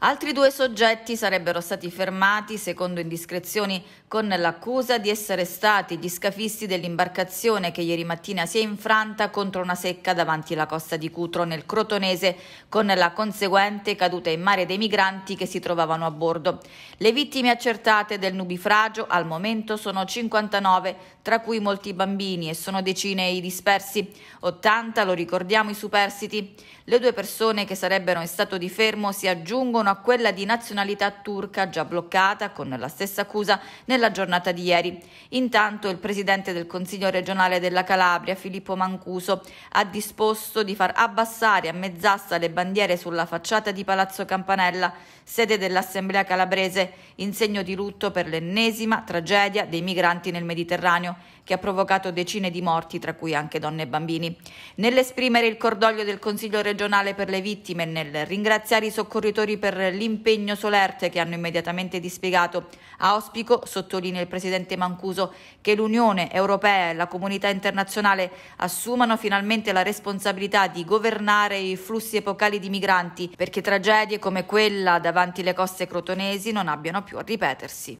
Altri due soggetti sarebbero stati fermati, secondo indiscrezioni, con l'accusa di essere stati gli scafisti dell'imbarcazione che ieri mattina si è infranta contro una secca davanti la costa di Cutro nel Crotonese, con la conseguente caduta in mare dei migranti che si trovavano a bordo. Le vittime accertate del nubifragio al momento sono 59, tra cui molti bambini e sono decine i dispersi, 80 lo ricordiamo i superstiti. Le due persone che sarebbero in stato di fermo si aggiungono a quella di nazionalità turca già bloccata con la stessa accusa nella giornata di ieri. Intanto il presidente del Consiglio regionale della Calabria, Filippo Mancuso, ha disposto di far abbassare a mezz'asta le bandiere sulla facciata di Palazzo Campanella, sede dell'Assemblea calabrese, in segno di lutto per l'ennesima tragedia dei migranti nel Mediterraneo che ha provocato decine di morti, tra cui anche donne e bambini. Nell'esprimere il cordoglio del Consiglio regionale per le vittime e nel ringraziare i soccorritori per l'impegno solerte che hanno immediatamente dispiegato, auspico, sottolinea il Presidente Mancuso, che l'Unione Europea e la comunità internazionale assumano finalmente la responsabilità di governare i flussi epocali di migranti perché tragedie come quella davanti le coste crotonesi non abbiano più a ripetersi.